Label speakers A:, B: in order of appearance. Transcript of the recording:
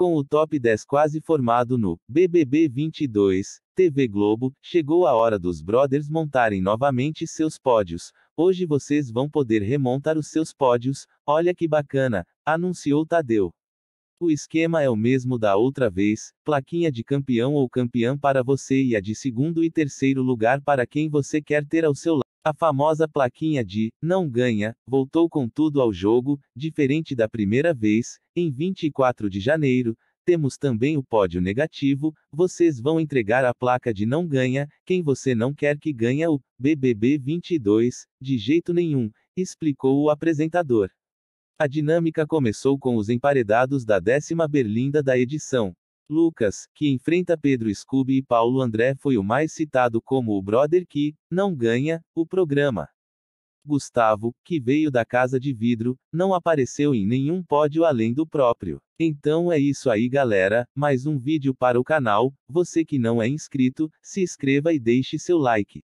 A: Com o top 10 quase formado no BBB 22, TV Globo, chegou a hora dos brothers montarem novamente seus pódios. Hoje vocês vão poder remontar os seus pódios. Olha que bacana, anunciou Tadeu. O esquema é o mesmo da outra vez: plaquinha de campeão ou campeã para você e a de segundo e terceiro lugar para quem você quer ter ao seu lado. A famosa plaquinha de não ganha voltou contudo ao jogo, diferente da primeira vez, em 24 de janeiro. Temos também o pódio negativo, vocês vão entregar a placa de não ganha, quem você não quer que ganha o BBB 22, de jeito nenhum, explicou o apresentador. A dinâmica começou com os emparedados da décima berlinda da edição, Lucas, que enfrenta Pedro Scooby e Paulo André foi o mais citado como o brother que não ganha o programa. Gustavo, que veio da casa de vidro, não apareceu em nenhum pódio além do próprio. Então é isso aí, galera, mais um vídeo para o canal. Você que não é inscrito, se inscreva e deixe seu like.